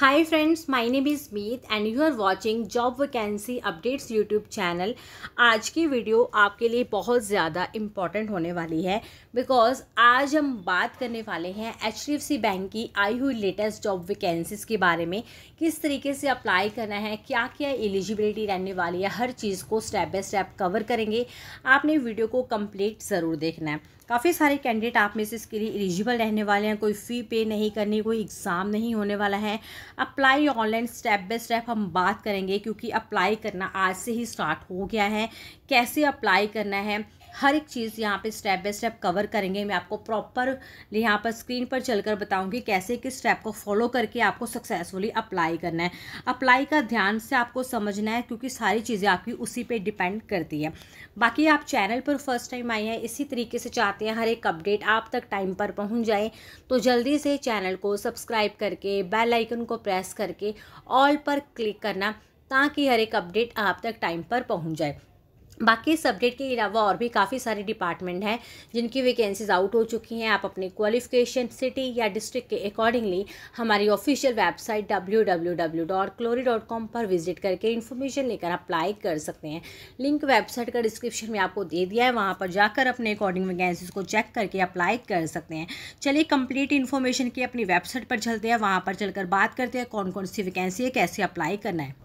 Hi friends, my name is Meet and you are watching Job Vacancy Updates YouTube channel आज की video आपके लिए बहुत ज़्यादा इम्पॉर्टेंट होने वाली है बिकॉज आज हम बात करने वाले हैं एच बैंक की आई हुई लेटेस्ट जॉब वैकेंसीज़ के बारे में किस तरीके से अप्लाई करना है क्या क्या एलिजिबिलिटी रहने वाली है हर चीज़ को स्टेप बाय स्टेप कवर करेंगे आपने वीडियो को कम्प्लीट ज़रूर देखना है काफ़ी सारे कैंडिडेट आप में से इसके लिए एलिजिबल रहने वाले हैं कोई फ़ी पे नहीं करनी कोई एग्ज़ाम नहीं होने वाला है apply online step by step हम बात करेंगे क्योंकि अप्लाई करना आज से ही स्टार्ट हो गया है कैसे अप्लाई करना है हर एक चीज़ यहाँ पे स्टेप बाय स्टेप कवर करेंगे मैं आपको प्रॉपर यहाँ पर स्क्रीन पर चलकर बताऊँगी कैसे किस स्टेप को फॉलो करके आपको सक्सेसफुली अप्लाई करना है अप्लाई का ध्यान से आपको समझना है क्योंकि सारी चीज़ें आपकी उसी पर डिपेंड करती है बाकी आप चैनल पर फर्स्ट टाइम आई हैं इसी तरीके से चाहते हैं हर एक अपडेट आप तक टाइम पर पहुँच जाए तो जल्दी से चैनल को सब्सक्राइब करके बेलाइकन को प्रेस करके ऑल पर क्लिक करना ताकि हर एक अपडेट आप तक टाइम पर पहुँच जाए बाकी इस सब्जेक्ट के अलावा और भी काफ़ी सारे डिपार्टमेंट हैं जिनकी वैकेंसीज आउट हो चुकी हैं आप अपने क्वालिफिकेशन सिटी या डिस्ट्रिक्ट के अकॉर्डिंगली हमारी ऑफिशियल वेबसाइट डब्ल्यू पर विजिट करके इन्फॉर्मेशन लेकर अप्लाई कर सकते हैं लिंक वेबसाइट का डिस्क्रिप्शन में आपको दे दिया है वहाँ पर जाकर अपने अकॉर्डिंग वैकेंसीज को चेक करके अप्लाई कर सकते हैं चलिए कंप्लीट इन्फॉर्मेशन की अपनी वेबसाइट पर चलते हैं वहाँ पर चलकर बात करते हैं कौन कौन सी वैकेंसी है कैसे अप्लाई करना है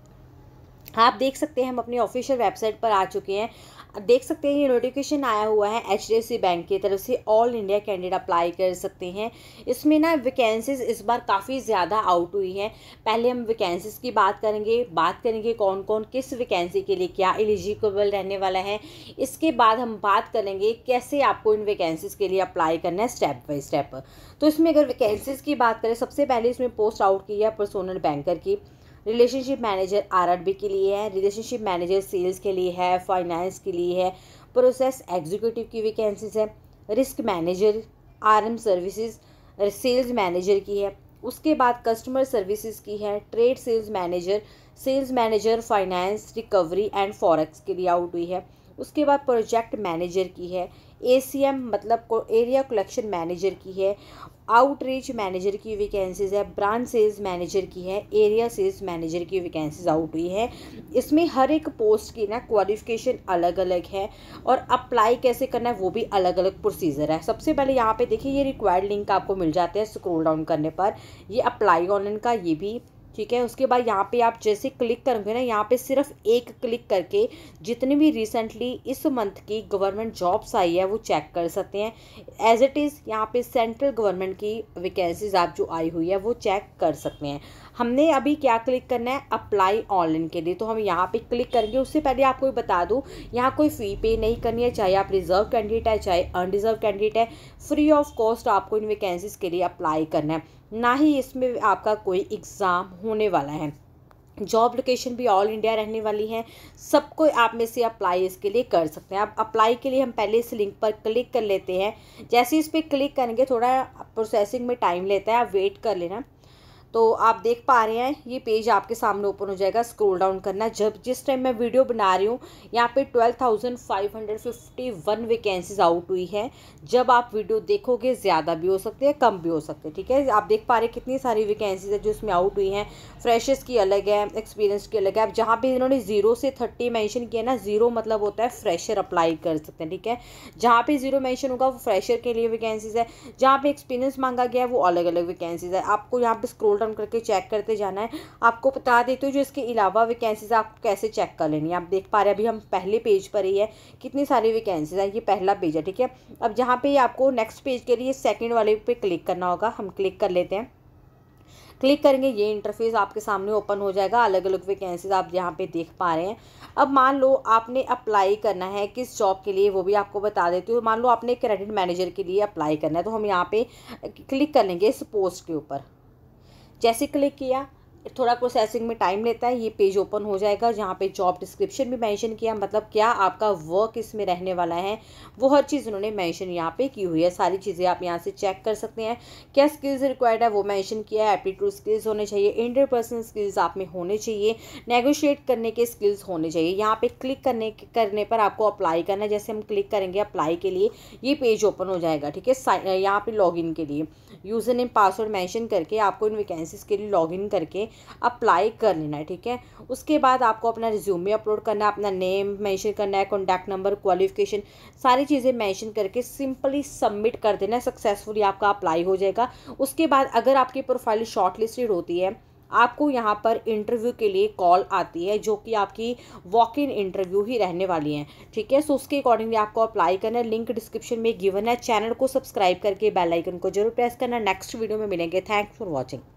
आप देख सकते हैं हम अपनी ऑफिशियल वेबसाइट पर आ चुके हैं देख सकते हैं ये नोटिफिकेशन आया हुआ है एच बैंक की तरफ से ऑल इंडिया कैंडिडेट अप्लाई कर सकते हैं इसमें ना वैकेंसीज इस बार काफ़ी ज़्यादा आउट हुई हैं पहले हम वैकेंसीज की बात करेंगे बात करेंगे कौन कौन किस वैकेंसी के लिए क्या एलिजिबल रहने वाला है इसके बाद हम बात करेंगे कैसे आपको इन वैकेंसीज के लिए अप्लाई करना है स्टेप बाई स्टेप तो इसमें अगर वैकेंसीज की बात करें सबसे पहले इसमें पोस्ट आउट की है पर्सोनल बैंकर की रिलेशनशिप मैनेजर आरआरबी के लिए है रिलेशनशिप मैनेजर सेल्स के लिए है फाइनेंस के लिए है प्रोसेस एग्जीक्यूटिव की वैकेंसीज है रिस्क मैनेजर आर सर्विसेज सेल्स मैनेजर की है उसके बाद कस्टमर सर्विसेज की है trade sales manager sales manager finance recovery and forex के लिए आउट हुई है उसके बाद प्रोजेक्ट मैनेजर की है एसीएम मतलब को एरिया कलेक्शन मैनेजर की है आउटरीच मैनेजर की वैकेंसीज है ब्रांच सेल्स मैनेजर की है एरिया सेल्स मैनेजर की वैकेंसीज आउट हुई है इसमें हर एक पोस्ट की ना क्वालिफिकेशन अलग अलग है और अप्लाई कैसे करना है वो भी अलग अलग प्रोसीजर है सबसे पहले यहाँ पे देखिए ये रिक्वायर्ड लिंक आपको मिल जाते हैं स्क्रोल डाउन करने पर ये अप्लाई ऑनलाइन का ये भी ठीक है उसके बाद यहाँ पे आप जैसे क्लिक करोगे ना यहाँ पे सिर्फ एक क्लिक करके जितने भी रिसेंटली इस मंथ की गवर्नमेंट जॉब्स आई है वो चेक कर सकते हैं एज इट इज़ यहाँ पे सेंट्रल गवर्नमेंट की वैकेंसीज आप जो आई हुई है वो चेक कर सकते हैं हमने अभी क्या क्लिक करना है अप्लाई ऑनलाइन के लिए तो हम यहाँ पे क्लिक करेंगे उससे पहले आपको बता दूँ यहाँ कोई फ़ी पे नहीं करनी है चाहे आप रिजर्व कैंडिडेट है चाहे अनरिजर्व कैंडिडेट है फ्री ऑफ कॉस्ट आपको इन वैकेंसीज़ के लिए अप्लाई करना है ना ही इसमें आपका कोई एग्ज़ाम होने वाला है जॉब लोकेशन भी ऑल इंडिया रहने वाली है सबको आप में से अप्लाई इसके लिए कर सकते हैं आप अप्लाई के लिए हम पहले इस लिंक पर क्लिक कर लेते हैं जैसे इस पर क्लिक करेंगे थोड़ा प्रोसेसिंग में टाइम लेता है आप वेट कर लेना तो आप देख पा रहे हैं ये पेज आपके सामने ओपन हो जाएगा स्क्रोल डाउन करना जब जिस टाइम मैं वीडियो बना रही हूँ यहाँ पे twelve thousand five hundred fifty one vacancies out हुई हैं जब आप वीडियो देखोगे ज़्यादा भी हो सकते हैं कम भी हो सकते हैं ठीक है आप देख पा रहे कितनी सारी वैकेंसीज है जो इसमें आउट हुई हैं फ्रेशर्स की अलग है एक्सपीरियंस की अलग है अब जहाँ पर इन्होंने जीरो से थर्टी मैंशन किया ना जीरो मतलब होता है फ्रेशर अप्लाई कर सकते हैं ठीक है जहाँ पर जीरो मैंशन होगा वो फ्रेशर के लिए वैकेंसीज है जहाँ पर एक्सपीरियंस मांगा गया है वो अलग अलग वैकेंसीज है आपको यहाँ पर स्क्रोल डाउन करके चेक करते जाना है आपको बता देती हूँ जो इसके अलावा वैकेंसीज आप कैसे चेक कर लेनी है आप देख पा रहे हैं अभी हम पहले पेज पर ही है कितनी सारी वैकेंसीज हैं ये पहला पेज है ठीक है अब जहाँ पे आपको नेक्स्ट पेज के लिए सेकेंड वाले पे क्लिक करना होगा हम क्लिक कर लेते हैं क्लिक करेंगे ये इंटरफेस आपके सामने ओपन हो जाएगा अलग अलग वैकेंसीज आप यहाँ पे देख पा रहे हैं अब मान लो आपने अप्लाई करना है किस जॉब के लिए वो भी आपको बता देती हूँ मान लो आपने क्रेडिट मैनेजर के लिए अप्लाई करना है तो हम यहाँ पे क्लिक कर लेंगे इस पोस्ट के ऊपर जैसे क्लिक किया थोड़ा प्रोसेसिंग में टाइम लेता है ये पेज ओपन हो जाएगा जहाँ पे जॉब डिस्क्रिप्शन भी मेंशन किया मतलब क्या आपका वर्क इसमें रहने वाला है वो हर चीज़ उन्होंने मेंशन यहाँ पे की हुई है सारी चीज़ें आप यहाँ से चेक कर सकते हैं क्या स्किल्स रिक्वायर्ड है वो मैंशन किया है एप्टीट्यूड स्किल्स होने चाहिए इंटरपर्सनल स्किल्स आप में होने चाहिए नेगोशिएट करने के स्किल्स होने चाहिए यहाँ पर क्लिक करने करने पर आपको अप्लाई करना है जैसे हम क्लिक करेंगे अप्लाई के लिए ये पेज ओपन हो जाएगा ठीक है यहाँ पर लॉगिन के लिए यूज़र नेम पासवर्ड मैंशन करके आपको इन वैकेंसीज़ के लिए इन करके अप्लाई कर लेना है ठीक है उसके बाद आपको अपना रिज्यूमे अपलोड करना है अपना नेम मेंशन करना है कॉन्टैक्ट नंबर क्वालिफिकेशन सारी चीज़ें मेंशन करके सिंपली सबमिट कर देना सक्सेसफुली आपका अप्लाई हो जाएगा उसके बाद अगर आपकी प्रोफाइल शॉर्टलिस्टेड होती है आपको यहाँ पर इंटरव्यू के लिए कॉल आती है जो कि आपकी वॉक इन इंटरव्यू ही रहने वाली है ठीक है सो उसके अकॉर्डिंगली आपको अप्लाई करना है लिंक डिस्क्रिप्शन में गिवन है चैनल को सब्सक्राइब करके बेल आइकन को जरूर प्रेस करना नेक्स्ट वीडियो में मिलेंगे थैंक्स फॉर वॉचिंग